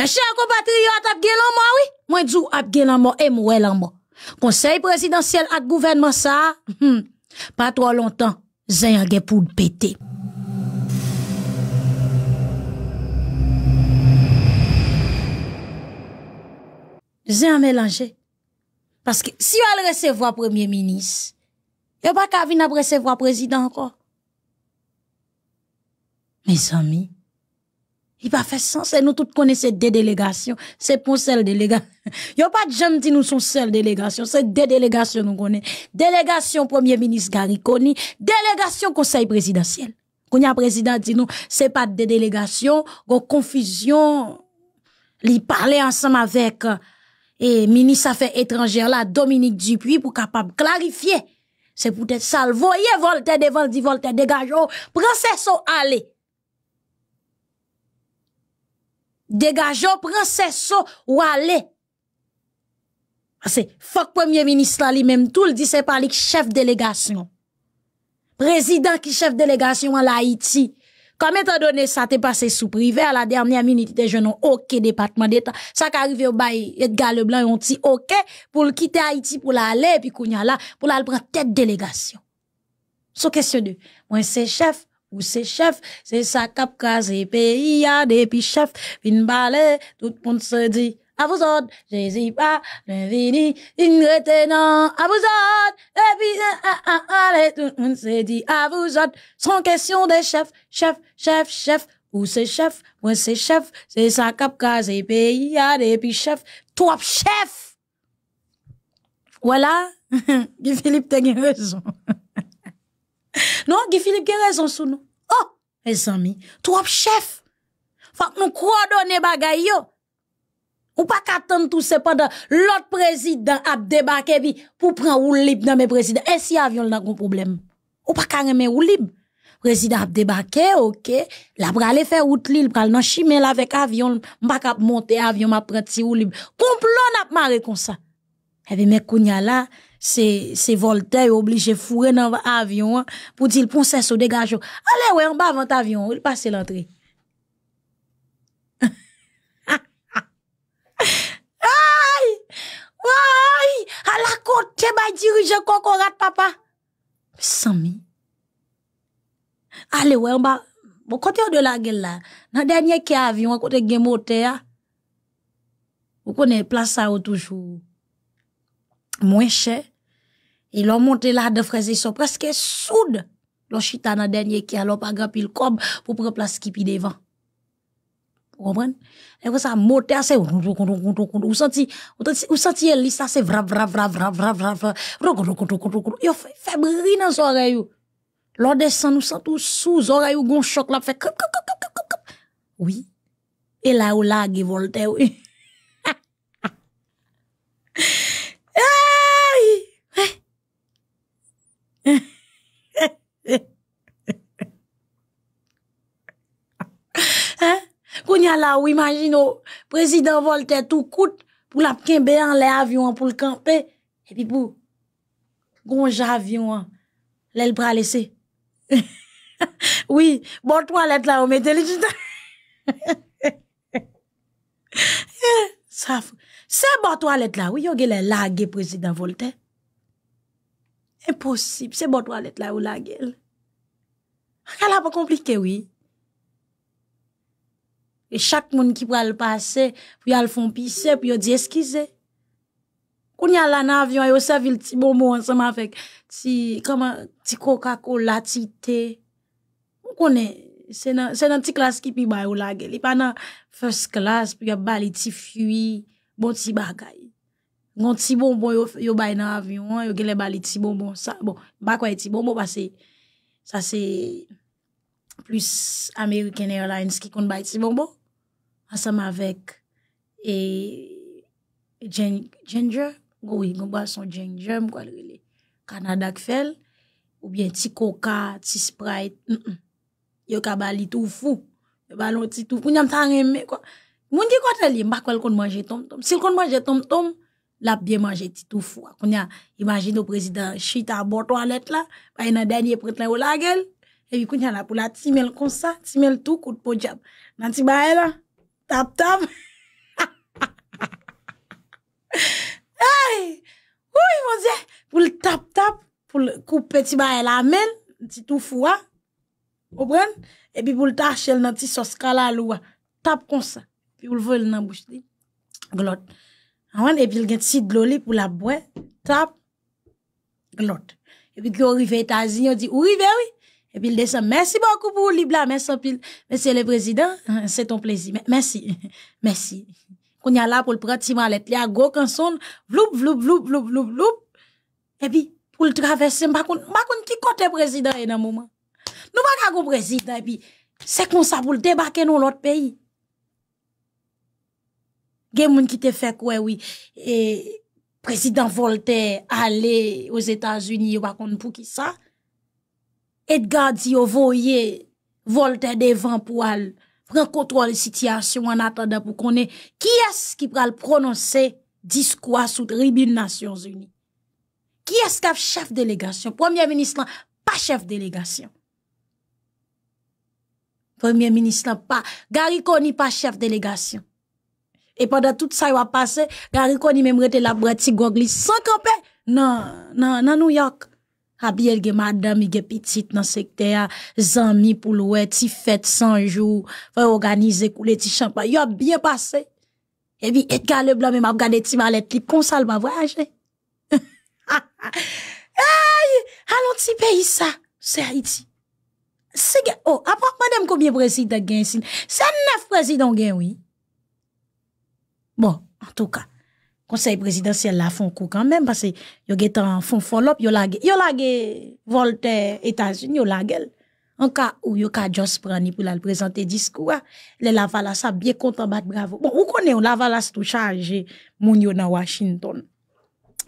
Mes chers compatriotes, abgen l'an mort, oui. Moi, dis suis l'an mort, et moi, l'an mort. Conseil présidentiel à gouvernement, ça, hum, pas trop longtemps, zen yange pour péter. J'ai un mélangé. Parce que si elle recevoir premier ministre, a pas qu'à venir recevoir président encore. Mes amis, il pas fait sens. Nous tous connaissons des délégations. C'est pour celle délégation. Il a pas de gens qui nous sont celles délégations. C'est des délégations nous connaissons. Délégation Premier ministre Gariconi. Délégation Conseil présidentiel. Quand a président dit nous, c'est pas des délégations. une confusion. Il parlait ensemble avec euh, et ministre Affaires étrangères là, Dominique Dupuis, pour capable clarifier. C'est peut-être ça. Voyez, Voltaire devant, dit Voltaire, dégage, oh, ça, allez. Dégageons, ou ou aller C'est le premier ministre la li tout tout, il di c'est pas li chef délégation Président qui chef délégation à l'Haïti. Comme étant donné ça t'est passé sous privé à la dernière minute des jeunes, ok département d'État. Ça qui arrive au bail Edgar Leblanc ont dit ok pour quitter Haïti pour l'aller, puis qu'on y kounya là pour la prendre tête délégation. c'est question de, moi c'est chef, ou c'est chef, C'est sa casé, Pays a des pis chef, vin balé, tout le monde se dit, à vous autres, j'hésite pas, vini, in à vous autres, et puis, allez, tout le monde se dit, à vous autres, sans question des chefs, chef, chef, chef, ou c'est chef, ou c'est chef, c'est sa casé, Pays a des pis chef, toi chef! Voilà, Philippe, t'as raison. Non, Guy Philippe a raison sous nous. Oh, mes amis, trop chef. Faut que nous coordonner bagay yo. Ou pas qu'attendre tout pendant l'autre président a débarqué pour prendre ou libre dans mes présidents. Et si avion n'a un problème. Ou pas qu'à ou libre. Président a débarqué, OK. La aller faire route l'île pral nan chimel avec avion, peut pas monter avion m'a prendre ou libre. Complot n'a marré comme ça. Et eh mes kounya là, c'est, c'est Voltaire obligé de dans l'avion, pour dire, le princesse se dégager. Allez, ouais, on bas avant l'avion, il passe l'entrée. Aïe! Aïe! À la côte, ma dirigeant, cocorate, papa. 000. Allez, ouais, on bas. Bon, côté de la gueule, là. Dans le dernier qui a avion, côté de Gemotea. Vous connaissez place ça toujours. Moins cher. Ils l'ont monté là de frais, et sont presque soudes. L'ont chita dans dernier qui alors pas grand pile comme pour prendre place qui est devant. Vous comprenez? Et ça, moteur, assez, vous sentez, vous sentez, elle, ça, c'est vrap, vrap, vrap, vrap, vrap, vrap, vrap, Yo, fait briller dans les oreilles. L'on descend, nous sente sous oreilles, un choc, là, fait, Oui. Et là, ou là, Voltaire, oui. hein? Kounya la ou imagino, oh, président Voltaire tout coûte pour la pkembe pour le pour et puis pour pou gonja avion l'el lè oui, bon toilette là, ou mette Ça fou, c'est bon toilette là, oui yon ge lage président Voltaire. Imposib, se bot wale tla ou la gel. Akal ap konplike wii. E chak moun ki pou al pase, pou al fon pise, pou yo di eskize. Koun yal lan avyon, yo se vil ti bombo ansama fek, ti kokako, la ti te. Koun se nan ti klas ki pou ba ou la gel. Ipa nan first class, pou yo bali ti fwi, bon ti bagay. Gon ti bonbon yo bay nan avyon, yo gen le bali ti bonbon sa. Bon, bak wè e ti bonbon, sa se plus American Airlines ki kon bay ti bonbon. Asam avèk, e, Jenjer, e gowi, kon basan Jenjer, mkwa li li, Kanada kfel, ou bien ti koka, ti sprite, nn, mm, mm. yo ka bali toufou, yo balon ti toufou, mwen yam tan remè, mwen di kwa tali, bak wè l kon manje tom tom, si l kon manje tom tom, la bien mangé tout fois. Qu'on a, imagine le président chita à bord toilette là, pas bah, une dernier prétendu au la gueule. Et puis qu'on a la pour la timel comme ça, timel tout coup de pot diable. Nan ti tap tap. hey! Oui, mon Dieu, pour le tap tap, pour le couper petit bae la men, petit tout Vous Comprenez? Et puis pour le tacher dans ti sauce cala tap comme ça. Puis vous le voler dans bouche. Glotte. Et puis, il y a un petit glolé pour la bois Tap. L'autre. Et puis, il arrivé aux États-Unis, on dit, oui, oui, oui. Et puis, il descend. Merci beaucoup pour Libla. Merci Mais pile. Monsieur le Président, c'est ton plaisir. Merci. Merci. Qu'on y a là pour le prendre, il il y a gros canson. Vloup, vloup, vloup, vloup, vloup, vloup. Et puis, pour le traverser, Je ne sais pas qui compte le président, et dans moment. Nous, ma qu'on président, et puis, c'est comme ça pour le débarquer dans l'autre pays. Gè moun ki te fèk wè wè, prezident Voltaire ale yo wakon pou ki sa, Edgar Diouvoye, Voltaire devan pou al, pren kontrol sityasyon an atanda pou konen, ki as ki pral prononse diskwa sou tribune nasyon zuni? Ki as ka f chèf delegasyon? Premier Ministran pa chèf delegasyon. Premier Ministran pa, Gariko ni pa chèf delegasyon. E pandan tout sa yo ap pase, gari koni mem rete la bre ti gogli san kapè. Nan, nan, nan nou yok. A bi elge madame ge pitit nan sekte ya, zanmi pou loue ti fet sanjou, fè organize koule ti champan. Yo ap biye pase. Ebi et gale blan mem ap gade ti malet li konsal ma vwajè. Ay, alon ti peyi sa, se a iti. Se gen, oh, ap wak pandem koumye brezid de gen sin. Se nef brezid an gen wik. Bon, en tout cas, conseil présidentiel la font coup quand même, parce que a get en fond follow-up, yo la yo la Voltaire, États-Unis, yo la En cas où yo ka just prendre pour la présenter discours, les Lavalas a bien content bat bravo. Bon, ou connaît on Lavalas tout chargé, moun yo dans Washington.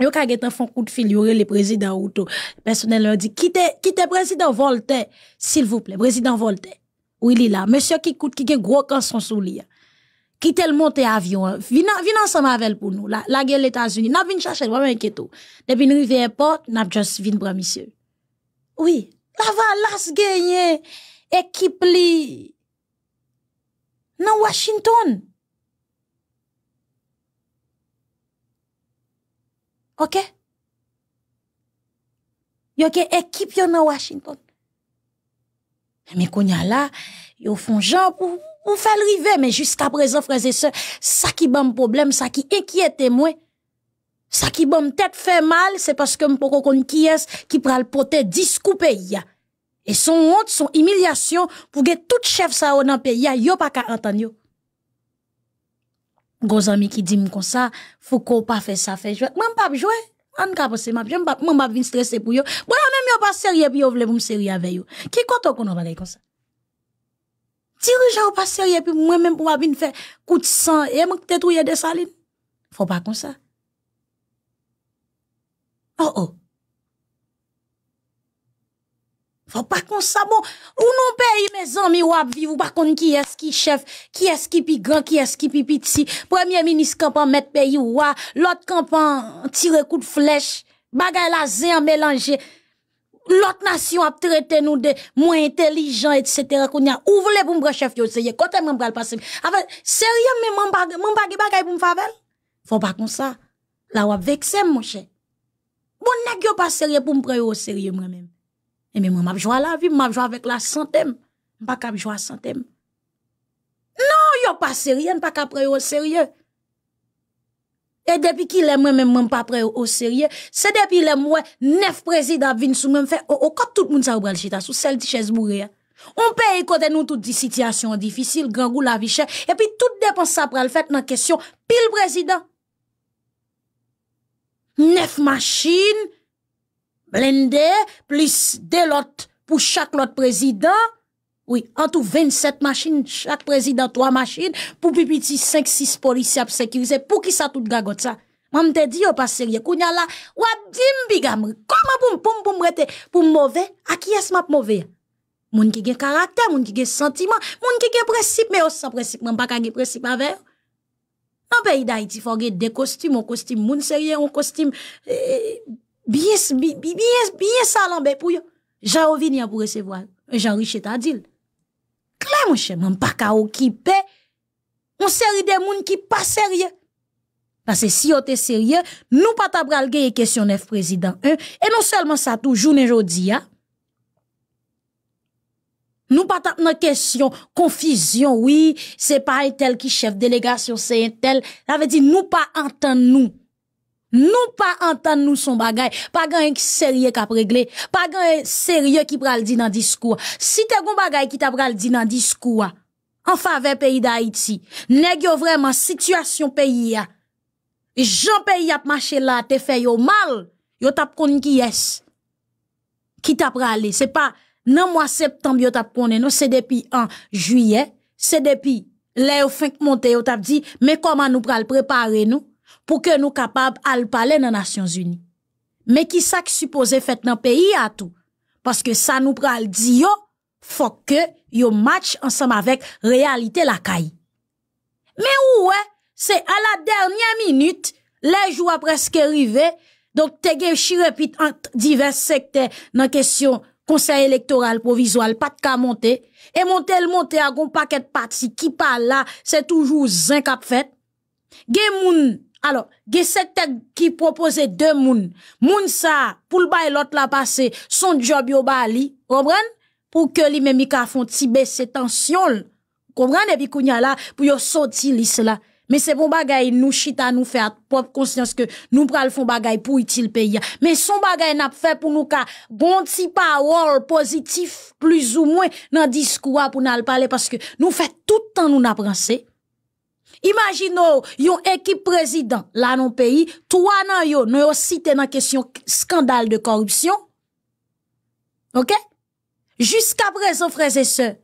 Yo ka get en fond coup de fil, yo le président auto. Personnel leur dit, quitte le président Voltaire, s'il vous plaît, président Voltaire. Oui, il est là. Monsieur qui coûte, qui est gros quand sous lui. Hein. Ki tel monte avyon... Vinan sa mavel pou nou... La gen l'Etats-Unis... Nap vin chache... Waman enketou... De bin rivi airport... Nap jast vin bramisyon... Ouye... La van las genye... Ekip li... Nan Washington... Ok... Yo ke ekip yo nan Washington... Me konya la... Yo fon jop... On fait le arriver, mais jusqu'à présent, frères et sœurs, ça qui bombe problème, ça qui inquiète moi. Ça qui bombe tête fait mal, c'est parce que m'poko kon qui est qui pral poté discou pays. Et son honte, son humiliation, pour que tout chef ça dans pays, Y'a pas qu'à entendre Gros amis qui dit comme ça, faut qu'on pas faire ça, fait jouer. Moi, pas jouer. En ne pas pas jen map vin stresse pou pour même Voilà, sérieux y'a pa serye pi yo sérieux avec m qui ave yo. compte qu'on en parle comme ça? dirigeant ou pas sérieux, puis moi-même pour m'abîmer faire coup de sang, et moi t'es de y des salines. Faut pas comme ça. Oh oh. Faut pas comme ça, bon, ou non pays, mes amis, ou vivre, ou pas contre qui est-ce qui chef, qui est-ce qui pi grand, qui est-ce qui pi petit, premier ministre campan mettre pays ou l'autre campan tirer coup de flèche, bagaille la zé en mélanger l'autre nation a traité nous de moins intelligents, etc. Qu'on a, ou voulez pour me chef, yo, c'est, quand même, le passer. Avec, sérieux, mais mon pas mon bagage, pour me faire Faut pas comme ça. Là, on vexé, mon cher. Bon, n'est pas sérieux pour me prendre au sérieux, moi-même. Et mais moi, m'a joué à la vie, je joué avec la santé. M'a pas joué à la santé. Non, a pas sérieux, pas qu'à prendre au sérieux. E depi ki lèm wè mèm mèm pa prè ou serye, se depi lèm wè nef prezidat vin sou mèm fè, ou oh, oh, kòt tout moun sa ou bral chita sou, sel ti chèz bourè. On pè y kote nou tout di sityasyon difisil, gangou la vichè, epi tout depan sa pral fèt nan kèsyon pil prezidat. Nef machin, blendè, plis de lot pou chak lot prezidat, Oui, en tout 27 machines, chaque président 3 machines, pour pipiti 5-6 policiers sécurisés, pour qui ça tout gagote ça? Moi, dis, dit, yo pas sérieux, kounya la, ou dim bigam, comment pour pour pour rete, pour mauvais, à qui est-ce map mauvais? Moun qui gen caractère, moun qui gen sentiment, moun qui gen principe, mais sans principe, m'en pas gen principe avec. En pays d'Haïti, faut gen des costumes, un costume moun sérieux, un costume, eh, bien, bien, bien, bien salambé ben, pour yo. Jean Ovinian pour recevoir. Jean richard a dit clairement mon cher, on ne pas occuper une série de monde qui pas sérieux. Parce que si on est sérieux, nous ne pouvons pas la question neuf président. 1 Et non seulement ça, toujours et aujourd'hui, hein. nous ne pouvons pas question confusion, oui, c'est pas tel qui chef délégation, c'est tel. Ça veut dire, nous pas entendre nous. Nous pas entendre nous son bagay. Pas grand sérieux qui a réglé. Pas grand sérieux qui pral dit dans discours. Si t'es gon bagay qui t'a pral dit dans discours, en faveur pays d'Haïti, nèg yo vraiment situation pays a. Jean pays a marché là, t'es fait yo mal. Yo tap kon qui est. Qui t'a pralé. C'est pas, non mois septembre yo tap konnen, non, c'est depuis 1 juillet, c'est depuis, là yo fin monter yo tap dit, mais comment nous pral préparer nous? pou ke nou kapab al pale nan Nasyons Uni. Me ki sa ki supose fet nan peyi atou, paske sa nou pral di yo, fok ke yo match ansam avek realite lakay. Me ou we, se a la dernyan minute, lej ou apreske rive, don tege shirepit ant divers sekte nan kesyon konsey elektoral provizual pat ka monte, e monte l monte agon paket pati, ki pala se toujou zin kap fet, ge moun pati, Alors, ge se te ki propose de moun, moun sa pou l'bay lot la pase, son job yo ba li, pou ke li men mi ka fon ti bese tensyon, pou yo soti lis la. Me se bon bagay nou chita nou fe at pop konsyans ke nou pral fon bagay pou itil peya. Me son bagay nap fe pou nou ka bon ti power pozitif plus ou mwen nan diskwa pou nan al pale, paske nou fe toutan nou nap rasey. imaginons une équipe président là non pays, trois nan yo, non cité la question scandale de corruption. OK? Jusqu'à présent frères et sœurs,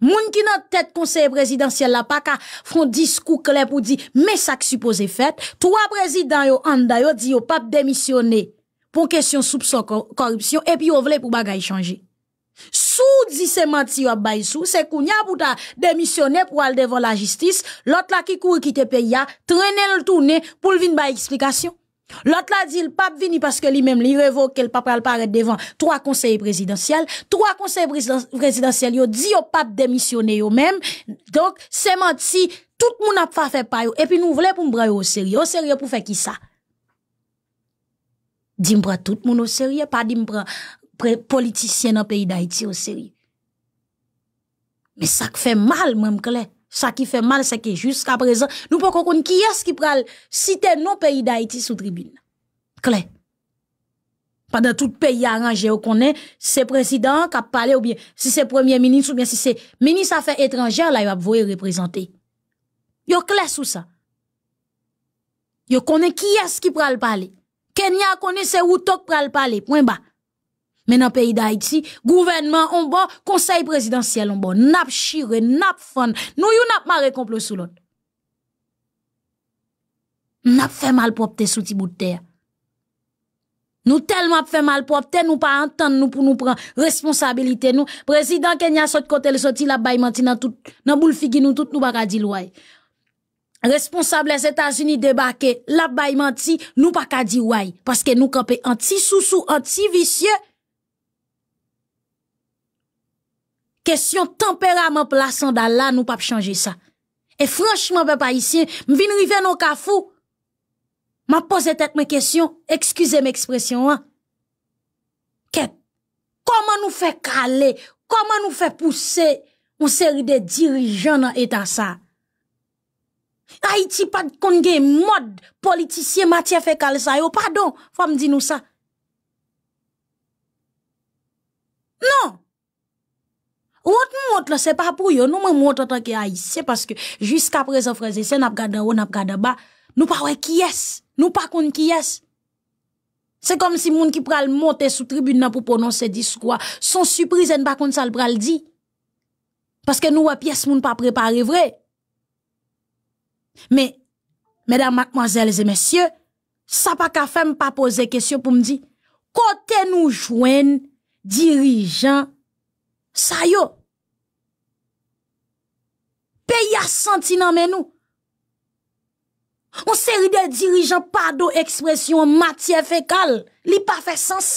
gens qui ont tête conseil présidentiel la pas font discours clair pour dire mais ça que supposé fait, trois présidents yo anda yo dit yo pas démissionner pour question soupçon corruption et puis yo vle pour bagay changer sous dit c'est menti ou bay c'est kounya pou ta pour aller devant la justice, l'autre là qui coure, qui te paye ya, traîne le tourné pour venir vin explication. L'autre là dit le pape vini parce que lui-même li révoque le pape le paraître devant trois conseils présidentiels. Trois conseils présidentiels yo dit au pape démissionner lui même. Donc, c'est menti, tout monde a pas fait pa Et puis nous voulons pour m'bray au sérieux. Au sérieux pour faire qui ça? Dis-moi tout monde au sérieux, pas dis-moi politicien dans le pays d'Haïti au sérieux. Mais ça qui fait mal, même clair. Ça qui fait mal, c'est que jusqu'à présent, nous ne pouvons pas qui est-ce qui prend citer non pays d'Haïti sous tribune. Clair. Pendant tout pays arrangé, on connaît, c'est président qui a ou bien si c'est premier ministre, ou bien si c'est ministre affaires étrangères, là, il va vous représenter. Il y a clair sous ça. Il connaître qui est-ce qui prend le parler. Kenya connaît c'est où qui pral parler. Point bas. men an peyi da iti, gouvenman an bon, konsey presidansyel an bon, nap chire, nap fon, nou yon ap mare komplo sou lot. Nap fe mal popte sou ti bout ter. Nou telman ap fe mal popte, nou pa antan nou pou nou pran, responsabilite nou, presidant kenya sot kote, l soti la bayman ti nan tout, nan bou l figi nou, tout nou baka di l woy. Responsablez Etasuni debake, la bayman ti, nou baka di woy, paske nou kapi anti-sousou, anti-visye, question tempérament plaçant dans là nous pas changer ça et franchement peuple haïtien m'vinn rive non kafou m'a posé tête question excusez m'expression Qu'est, hein. comment nous fait caler comment nous fait pousser une série de dirigeants dans état ça Haïti pas de mode politicien matière caler ça pardon faut me dire nous ça non, Honte monte là, c'est pas pour yo, nous monte tant que haïtien parce que jusqu'à présent frères et sœurs n'a pas en haut, n'a pas bas, nous pas ouais qui est, nous pas connaît qui est. C'est comme si moun qui pral monter sous tribune pour prononcer discours, son surprise n'a pas connaît ça le pral dit. Parce que nous ouais pièce moun pas préparé vrai. Mais mesdames mademoiselles et messieurs, ça pas qu'à faire pas poser question pour me dire côté nous joindre dirigeant ça yo Pe ya senti nan men nou. On seri de dirijan pa do ekspresyon matye fekal. Li pa fe sens.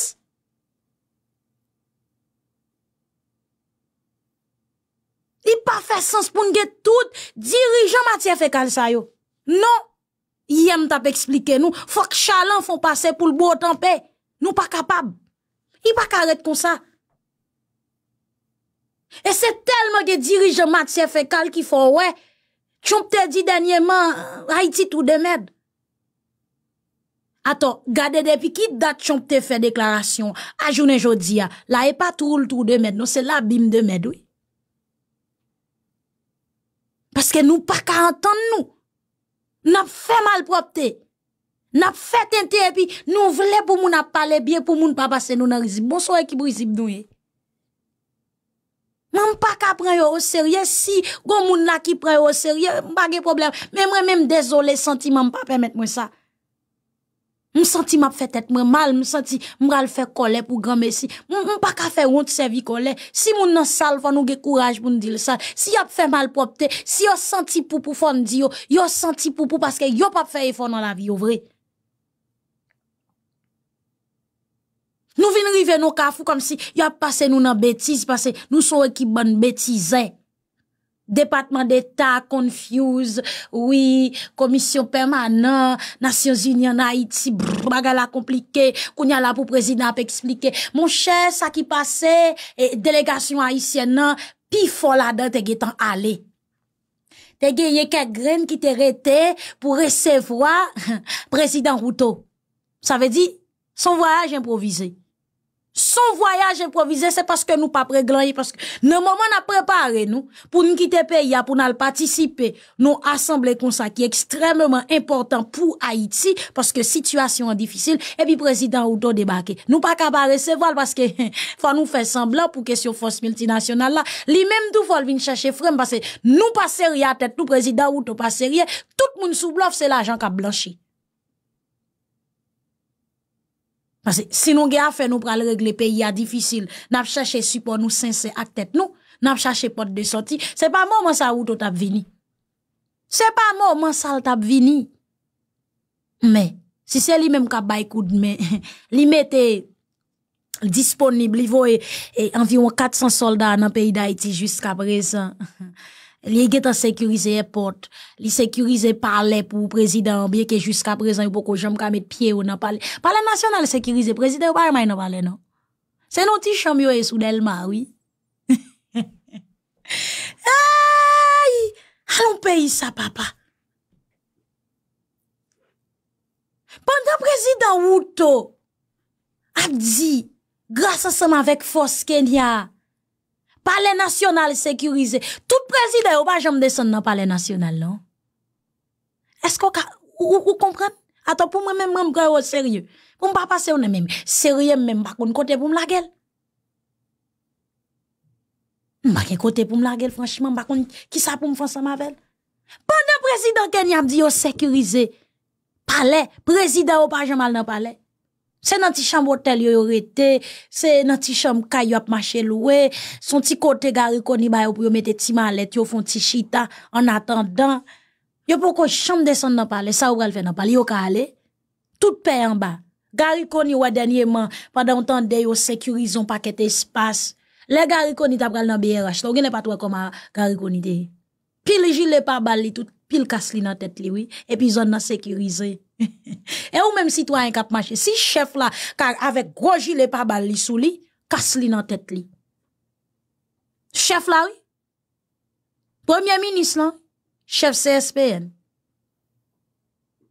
Li pa fe sens pou nge tout dirijan matye fekal sayo. Non, yem ta pe eksplike nou. Fok chalan fon pase pou l bo otan pe. Nou pa kapab. Li pa karet kon sa. E se telman ge dirije mat se fe kal ki fo we, chompe te di denye man, ha iti tou demed. Ato, gade depi ki dat chompe te fe deklarasyon, a jounen jodi ya, la e pa troul tou demed, nou se labim demed ouy. Paske nou pa ka antan nou, nap fe mal propte, nap fe tenti epi, nou vle pou moun ap pale bie pou moun pa base nou nan rizib, bon soye ki brizib nou yey. non pas qu'à prendre au sérieux. Si, gon moun la qui prend au sérieux, pas de problème. Mais moi même désolé, sentiment pas permettre moi ça. M senti m'a fait tête moi mal, m senti m'ral faire colère pour grand messi. M pas qu'à faire honte servi colère. Si moun nan sale faut nous courage pour nous dire ça. Si y a fait mal propre, si y senti pour pour fond di yo, yo senti pour pour parce que yo pas fait effort dans la vie, vrai. Nou vin rive nou kafou kom si, yo ap pase nou nan betiz, pase nou sou ek ki ban betizè. Depatman d'Etat, Confuse, Oui, Komisyon Permanent, Nasyon Zinyan, Haiti, magala komplike, kounyala pou prezident ap eksplike. Mon chè, sa ki pase, delegasyon Haitien nan, pi fola dan tege tan ale. Tege ye kek gren ki te rete, pou resevoa prezident Routo. Sa ve di, son voyaj improvize. Son voyaj improvize, se paske nou pa preglanye, paske nou mouman a prepare nou, pou nou kite peya, pou nou al patisipe, nou asemble konsa ki ekstrememan important pou Haiti, paske situasyon an difisil, epi prezidant ou to debake. Nou pa kabare se val, paske fa nou fe semblan pou ke syo fos multinasyonal la, li mem tou val vin chache frem, paske nou pa serye a tet, nou prezidant ou to pa serye, tout moun sou blof, se la jan ka blanchi. Si nou ge afe nou pral regle peyi ya difisil, nap chache support nou sensè ak tèt nou, nap chache pot de soti, se pa mou moun sa woutou tap vini. Se pa mou moun sal tap vini. Mè, si se li mèm ka baykoud mè, li mè te disponib, li vòe envyon 400 soldat nan peyi da iti jusqu apresan. Li get à sécuriser airport, li sécuriser palais pour président bien que jusqu'à présent il beaucoup jamais mettre pied ou dans palais. Palais national sécurisé, président pas mai dans palais non. C'est notre petit chambre et sous Delma, oui. Aïe! Allons payer ça papa. Pendant président Wuto a dit grâce à ça avec force Kenya Palè nasyonal sekurize. Tout prezident ou pa jam desan nan palè nasyonal nan? Esko ka? Ou konpren? Aton pou mè mè mè mè mwen mwen mwen mwen serye. Mwen mwen pa pase mè mè mwen. Serye mè mwen bakwen kote pou mwen la gel. Mwen pa ke kote pou mwen la gel franchman. Bakwen kisa pou mwen fonsan mwen felle. Bwonna prezident gen yam diyo oh, sekurize. Palè. Prezident ou pa jam al nan palè. Se nan ti chanm otel yo yo rete, se nan ti chanm kayop mache louwe, son ti kote garikoni ba yo pou yo mette ti malet yo fon ti chita an atan dan, yo pou kon chanm desan nan pale, sa ou bral fe nan pale, yo ka ale, tout pe an ba. Garikoni wadanyeman, padan ou tan de yo sekurizon pakete espas, le garikoni tab bral nan biye rach, la ou gine patwe koma garikoni de. Pil jile pa bali tout, pil kasli nan tet liwi, epi zon nan sekurize. et ou même citoyen kap marché, si chef là, avec gros gilet pas bal li sous li, casse li dans tête li. Chef là, oui. Premier ministre là, chef CSPN.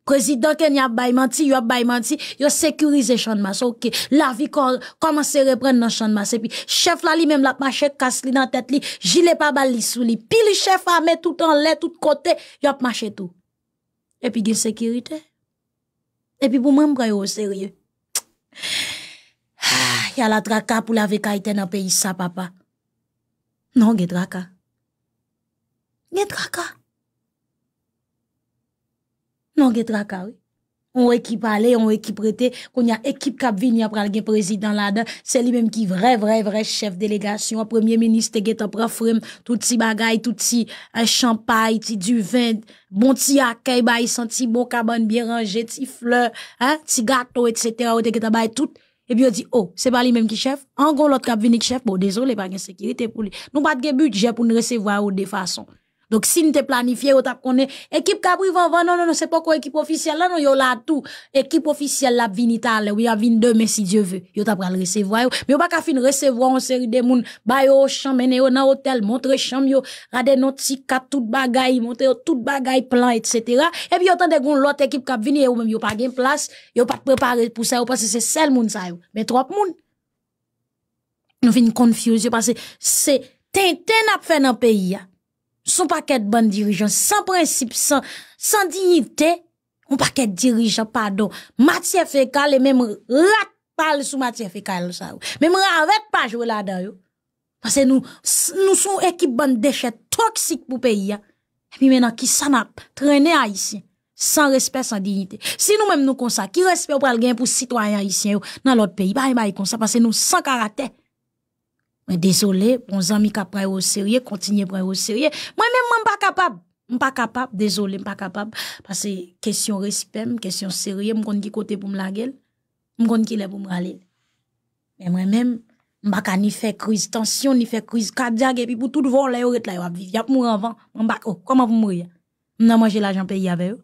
Président Kenya bay menti, yo bay menti, yo sécuriser champ de OK. La vie commence à reprendre dans champ de et puis chef là lui-même la marche casse li dans tête li, gilet pas bal li sous li. Pile chef armé tout en l'air tout côté, yo marché tout. Et puis il sécurité. Et puis pour moi, je au sérieux. Il ah, y a la traca pour la vécaïté dans le pays, ça, papa. Non, il y a Non, il y oui on équipe aller, on équipe prêter, qu'on y a équipe cap vini après le président là dedans c'est lui-même qui vrai vrai vrai chef délégation, premier ministre qui est en tout si bagaille, tout un euh, champagne, du vin, bon petit accueil bail senti bon cabane bien rangé, petit fleur, hein, petit gâteau etc. tout et puis on dit oh, c'est pas lui-même qui chef, en gros l'autre cap vini chef, bon désolé pas de sécurité pour lui. Nous pas de budget pour nous recevoir de façon. Donc, si nous te planifié, on t'a connu, équipe Caprivan, non, non, non, c'est pas quoi équipe officielle, là, non, yo là tout. Équipe officielle, là, vini là oui, a vini demain, si Dieu veut. Yo t'a le recevoir, mais yo pas qu'à fin recevoir en série de moun, ba yo chambre, yo hôtel, montre chambre, y'a rade non petit cap, tout bagay, montre tout bagay, plan, etc. Et puis, yo de gon l'autre équipe cap vini, y'a même, yo pas gain place, yo pas préparé pour ça, parce que c'est seul moun ça, Mais trop moun. Nous vin confuse, parce que c'est, Tintin fait dans pays, son paquet de bons dirigeants sans principe, sans, sans dignité, un paquet de dirigeants, pardon, matière fécale et même rat parle sous matière fécale, ça. Même avec pas jouer là-dedans, Parce que nous, nous sommes équipe de déchets toxiques pour pays, hein. Et puis maintenant, qui s'en a traîné ici, sans respect, sans dignité. Si nous-mêmes nous comme ça, qui respect pour le pour citoyens haïtiens dans l'autre pays, bah, bah, comme ça, parce que nous sans caractère. Mais désolé, bons ami qui après au sérieux, continuer à prendre au sérieux. Moi-même, je ne suis pas capable. Je pas capable, désolé, je pas capable. Parce que question respect, question sérieux, je ne qui côté pour me la gueule, je ne qui est pour me râler. Mais moi-même, je ne pas ni faire crise tension, ni faire crise cardiaque, et puis pour tout le voler, je vais vivre. Je vais mourir avant. Comment vous mourir? Je vais manger l'argent payé avec eux.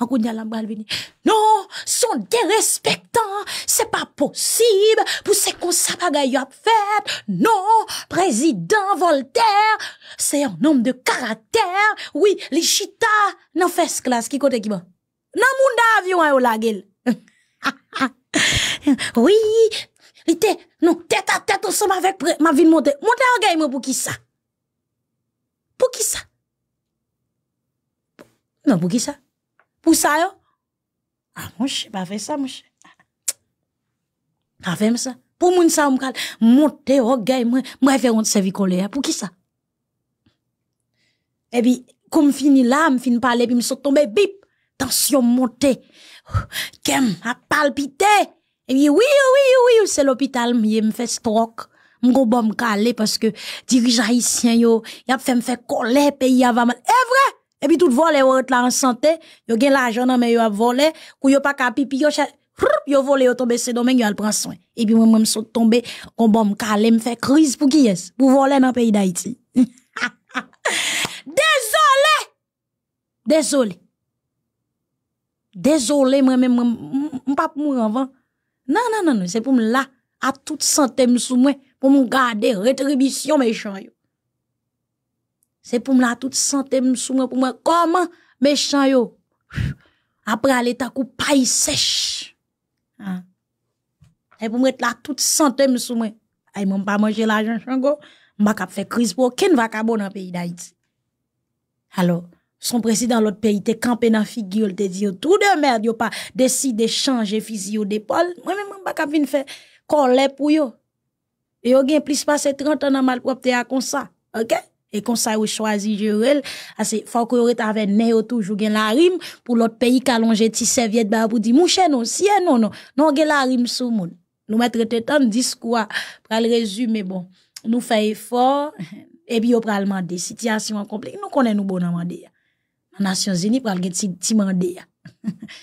An kou diya lambal vini. Non, son derespektan. Se pa posib pou se kon sa bagay yo ap fet. Non, prezident Voltaire. Se yon nom de karater. Oui, l'Ichita nan fesk la skikote ki ba. Nan moun da avyon a yo la gel. Oui, li te. Non, tete a tete ou se ma vek pre. Ma vin monte. Monte a gay me pou ki sa. Pou ki sa. Nan pou ki sa. Pour ça yo? ah, mouche, pas fait ça, ça. Pa fe ça. ça pour moun ça on monte monter oh, gay mwen, moi hein. pour qui ça? kole eh bien, Pou ki sa? je fini là me fini parler puis me suis bip, Tension monter Kem, a eh oui, oh, oui, oh, oui, oui, oui, oui, se me l'hôpital, m fe stroke, Mgo m'en parce que que haïtien yo, fait me fait colère, pays avant mal, eh, vrai! vrai. Et puis tout volé ou là en santé, yo gen l'argent nan men yo a volé, kou yo pa ka pipi yo yo volé yo tombé. se domaine yo al prend soin. Et puis moi même je tombé on bon me calé me fait crise pour qui est Pour voler dans pays d'Haïti. Désolé. Désolé. Désolé moi même pas pas mourir avant. Non non non non, c'est pour me là à toute santé me pour me garder rétribution méchant c'est pour me toute santé, pour moi, pour moi. Comment, méchant, yo? Après, aller ta coup, paille sèche. Hein? c'est pour mettre la toute santé, sous moi. Aïe, m'en pas manger l'argent, chango. M'a cap fait crise pour aucun vacabon dans le pays d'Haïti. Alors, son président, l'autre pays, t'es campé dans la figure, t'es dit, tout de merde, yo pas décidé de changer physio d'épaule. Moi-même, m'en pas cap vin faire coller pour yo. Et yo gen plus passé 30 ans dans mal propre à comme ça. Ok et comme ça, ou choisi Jurel, assez, faut que vous avec nez toujours gen la rime, pour l'autre pays qu'allonger ti serviette ba pour dire, cher non, si hein, non, non, non gen la rime sur monde. » Nous mettre temps discours, pour le résumer, bon, nous fait effort, et puis on pral situations situation compliquée, nous connaissons nous bon demander. Les Nations Unies pral gen ti, ti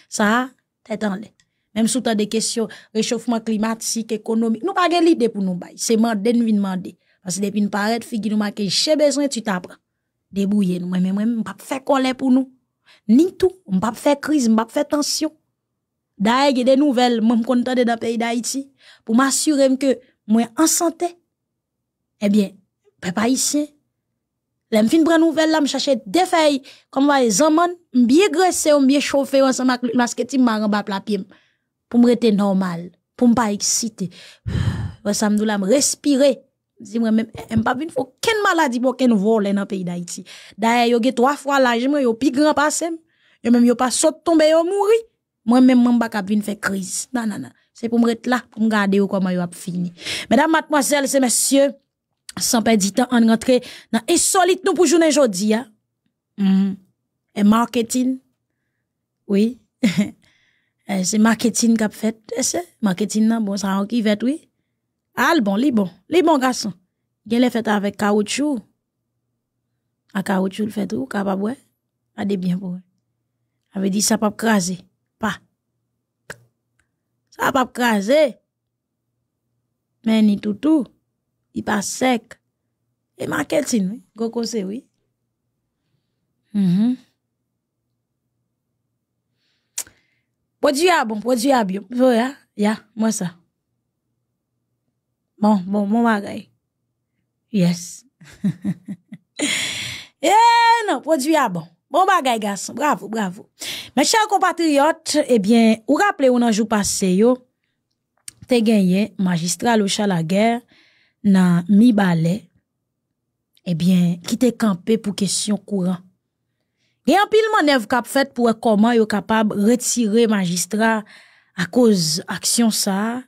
ça, c'est en Même sous tant des questions, réchauffement climatique, économique, nous pas gen l'idée pour nous bail. C'est mandé, nous de mandé. Parce que depuis une parette, figure qui nous marque, j'ai besoin, tu t'apprends. débouiller nous, moi-même, même pas faire colère pour nous. Ni tout, on pas faire crise, on pas faire tension. D'ailleurs, il y a des nouvelles, moi, dans le pays d'Haïti, pour m'assurer que, moi, en santé. Eh bien, papa haïtien, je fin pren nouvel la, m des feuilles, des va comme zaman, bien biye bien ou bien chauffer chofe ou ansan maske ti maran bas la m, pour rester normal, pour ne pas exciter Wè samdou la respirer Di moi men, m pas faut fò ken maladie pou ken voler nan pays d'Haïti. d'ailleurs yo gè 3 fois laj moi yo pi grand passé Yo pas, yo pas saute tomber yo mouri. même, men pas bak ap crise. fè pas non. faire pour C'est pour me rester là, pour me garder yo a fini. Mesdames, mademoiselles et messieurs, sans perdre du temps, on dans insolite nous pour journée aujourd'hui. Hein? Mm. Et marketing. Oui. Eh, c'est marketing qu'a fait. Eh, c'est marketing, bon, ça qui fait, oui. Al bon, li bon. Li bon gason. Gye le fet avèk kaoutchou. A kaoutchou le fet ou, ka ap ap wè? A debyen pou wè. Awe di sa ap ap krasè. Sa ap ap krasè. Meni toutou. I pa sek. E man ketin, wè. Gò kose, wè. Pwè di ya bon, pwè di ya byon. Vè ya, ya, mwè sa. bon bon bon bagay. Yes. eh non, produit à bon. Bon bagay garçon, bravo, bravo. Mes chers compatriotes, eh bien, vous rappelez ou nan jour passé yo, te gagné magistrat la guerre nan mi balè, eh bien, qui te pour question courant. Et en pile manev kap fait pour comment retirer yo kapab retire magistrat à cause action sa,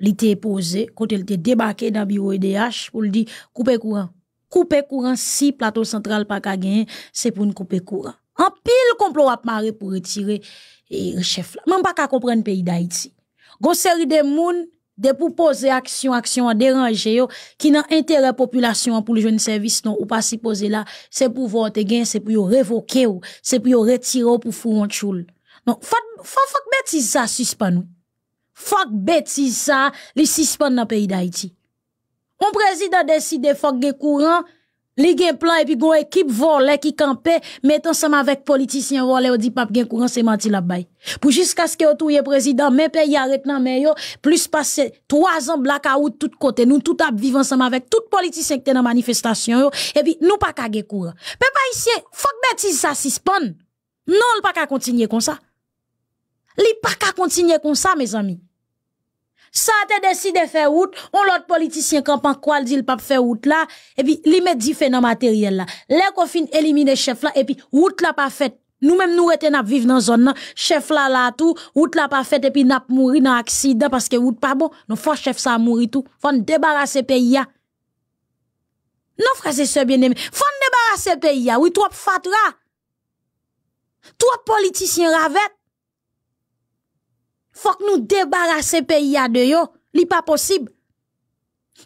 l'été posé, quand elle était débarqué dans le bureau EDH, pour lui dire, coupez courant. Couper courant si plateau central pas qu'à gagner, c'est pour une couper courant. En pile complot à Paris pour retirer et le chef là. Même pas qu'à comprendre le pays d'Haïti. série de moun, de pour poser action, action à déranger qui n'a intérêt population pour le jeune service non, ou pas si poser là, c'est pour voter gain, c'est pour y révoquer ou, c'est pour retirer ou pour foutre un choule. Non, faut, faut, faut, faut ça suspendu fuck bêtise ça, li suspend dans le pays d'Haïti. Un président décide fuck gen courant, a un plan et puis une équipe volée qui campé, met ensemble avec politicien volé ou dit pas gen courant c'est menti là-bas. Pour jusqu'à ce que tout le président, mais pays arrête dans le pays, plus passé trois ans blackout tout côté, nous tout à vivre ensemble avec tout politiciens qui était dans manifestation et puis nous pas ka gen courant. pas ici, fuck bêtise ça suspend. Non, le pas qu'à continuer comme ça. Li pas qu'à continuer comme ça mes amis. Ça été décidé de faire route, on l'autre politicien campan quoi dit pas faire route là et puis li met différent matériel là. Les qu'on fin éliminer chef là et puis route là pas faite. nous même nous étions n'a vivre dans zone, chef là, là, tout, route là pas faite, et puis n'a mouru dans accident parce que route pas bon. Nous, faut chef ça mourir tout. Faut débarrasse débarrasser pays là. Non, frère, c'est bien aimé. Faut débarrasse débarrasser pays là. Oui, toi, fatra. Toi, politicien ravette faut que nous débarrasser pays à de yo, li pas possible.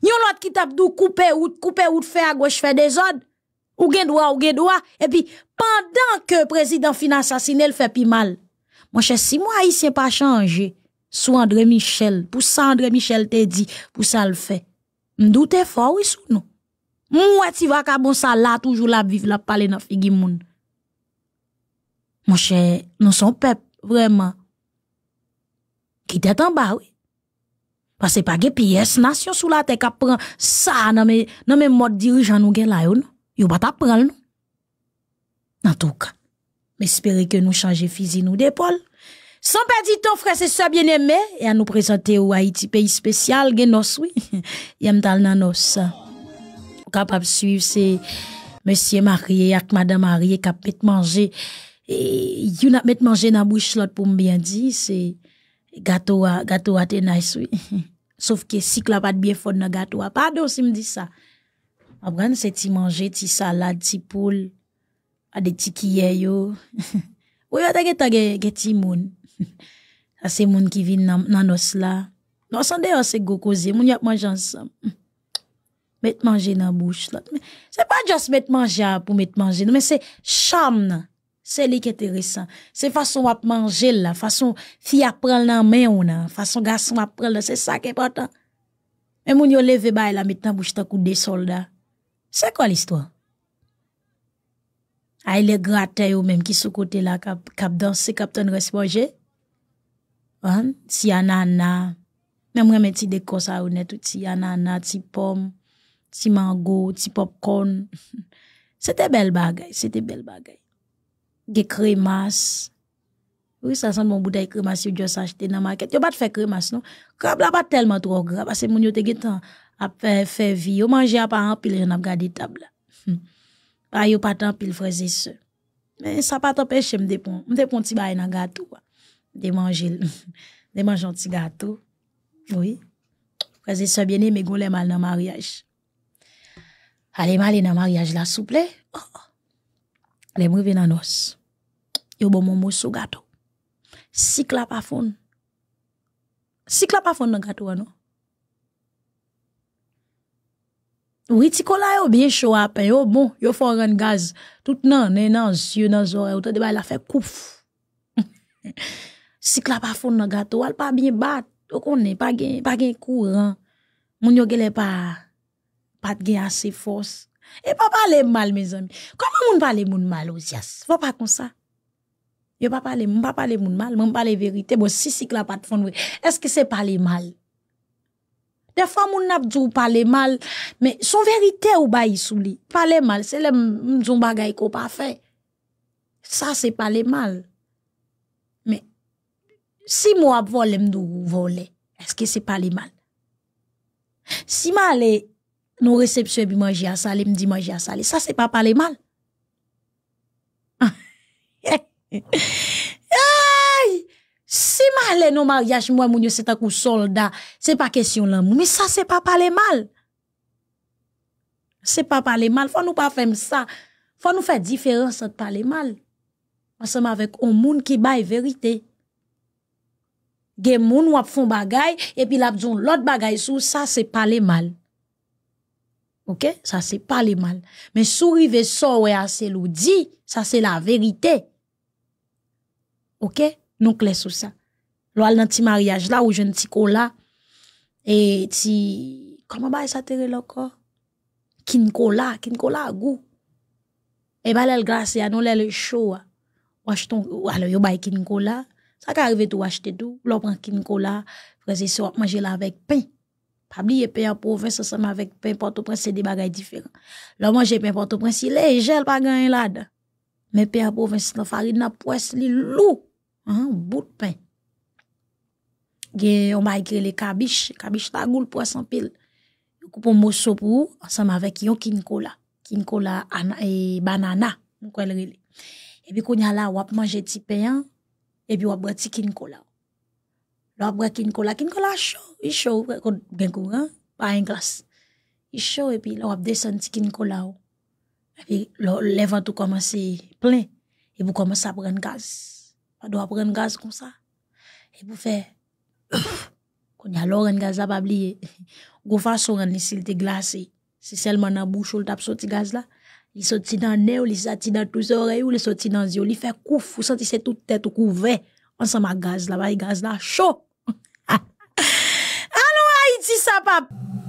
Yon l'autre qui tape dou couper ou couper ou de faire à gauche faire des ordres ou gen droit ou gen droit et puis pendant que président fin assassine, il fait pi mal. Mon cher si moi ici pas changé sous André Michel, pour ça André Michel te dit pour ça le fait. doute fort oui sous nous. Moi tu vas ka bon ça là toujours la vivre la parler dans figi moun. Mon cher, nous sommes peuple vraiment qui est en bas, oui. Parce que pas de pièce nation sous la tête qui prend ça dans mes, dans mes modes dirigeants nous gen là, non? Yo pas t'apprendre, non? En tout cas, espérer que nous changer physique nous d'épaule. Sans perdre ton frère, c'est ça bien aimé, et à nous présenter au Haïti, pays spécial, genos, oui. dans tal nanos. Capable suivre, c'est monsieur Marie et madame Marie qui a manger, et, you n'a met manger dans la bouche l'autre pour me bien dire, c'est, Gato wa, gato wa te nayswe. Sof ke sik la pat biye fond na gato wa. Ah, Pado si mdi sa. Abgan se ti manje, ti salad, ti poul, ade ti kiyen yo. Ou yo ata geta geti moun. Ase moun ki vin nan os non, la. Non san de yo se gokoze, moun yap manje ansam. Met manje nan bouch la. Se pa just met manje pou met manje. Men se sham nan. Se li ke te resan. Se fason wap manjel la. Fason fi aprel nan men ou nan. Fason gason wap prel la. Se sa ke patan. E moun yo leve bay la metan bouj takou de solda. Se kwa l'histoire? Aile ah, grata yo menm ki sou kote la kap dans se kap ton responje? Si anana. Mem reme ti dekosa ou net ou ti anana. Ti pom, ti mango, ti popcorn. Se te bel bagay. Se te bel bagay. Ge kremas. Oui, sa san moun bouday kremas yon jos achete nan market. Yon bat fe kremas, non? Krab la bat telman tro grap. Ase moun yon te git an ap fe vi. Yon manje ap anpil, yon ap gade tab la. Pa yon pat anpil, freze se. Men, sa pat anpeche m depon. M depon ti bay nan gato, wa. De manje, de manje an ti gato. Oui. Freze se bieni, me gole mal nan maryaj. Ale mali nan maryaj la souple. Oh! oh. Le mwen ven nan dos. Yo bon moun moun sou gato. Sik la pa fon. Sik la pa fon nan gato anon. Ou iti kola yo binye show apen. Yo bon, yo fon ren gaz. Tout nan, nen nan, siyo nan zore. Ou te deba la fe kouf. Sik la pa fon nan gato. Wal pa binye bat. Ou kon ne, pa gen, pa gen kou an. Moun yo gele pa, pat gen ase fos. Et pas parler mal, mes amis. Comment on parle moun mal, Ozias? Faut pas comme ça. Yo pas parler, pas parler moun mal, Je pas parler vérité. Bon, si, si, la pas Est-ce que c'est parler mal? Des fois, moun n'a pas parler mal, mais son vérité ou baï sou li. Parler mal, c'est le moun bagaille qu'on pas fait. Ça, c'est parler mal. Mais Si moi volé m'dou volé, est-ce que c'est pas mal? Si m'allez nous réceptions et puis manger à salé, me dit manger à salé. Ça, c'est pas parler mal. Aïe! Si mal nos mariages, moi, mon c'est un coup soldat, c'est pas question l'amour. Mais ça, c'est pas parler mal. C'est pas parler mal. Faut nous pas faire ça. Faut nous faire différence de parler mal. Ensemble avec un monde qui baille vérité. Gen moun qui font bagay, et puis l'abdon l'autre bagay sous ça, c'est parler mal. Ok, ça c'est pas le mal. Mais sourire ça ouais assez l'outil, ça c'est la vérité. Ok, donc sous ça. Loal dans petit mariage là ou jeune petit cola et ti comment bah ça kin encore kin à goût. Et eh bah l'el grâce à nous l'el chaud. Ah. Washton alors yo bah, kin cola ça qui arrive tout acheter tout, l'on prend cola frère c'est manger là avec pain y bli pain pe an provins ansem port prince c'est des bagay différentes. Moi, j'ai Port-au-Prince, il pa là Mais pain nan la li lou. hein, bout pain. pain. m'a écrit les le Les cabiches, ta goul pile. pile. pour ensemble avec yon kinkola. Kinkola et banana. Et puis lre Et puis, pi koun yala wap ti et puis wap kinkola. Lo ap re kin kola, kin kola chou, is chou, gen kou ran, pa en glas. Is chou epi, lo ap desanti kin kola ou. Epi, levan tou komanse plen, epi pou komanse ap ren gaz. Pa do ap ren gaz kon sa. Epi pou fe, kon ya lo ren gaz ap ap liye. Gou fa sou ren li sil te glase, si selman nan bouchou l tap soti gaz la, li soti nan ne ou, li soti nan tou se ore ou, li soti nan zi ou, li fe kouf, ou santi se tout tete ou kouvè. An sa ma gaz la, bay gaz la, sho! An nou a iti sa pap!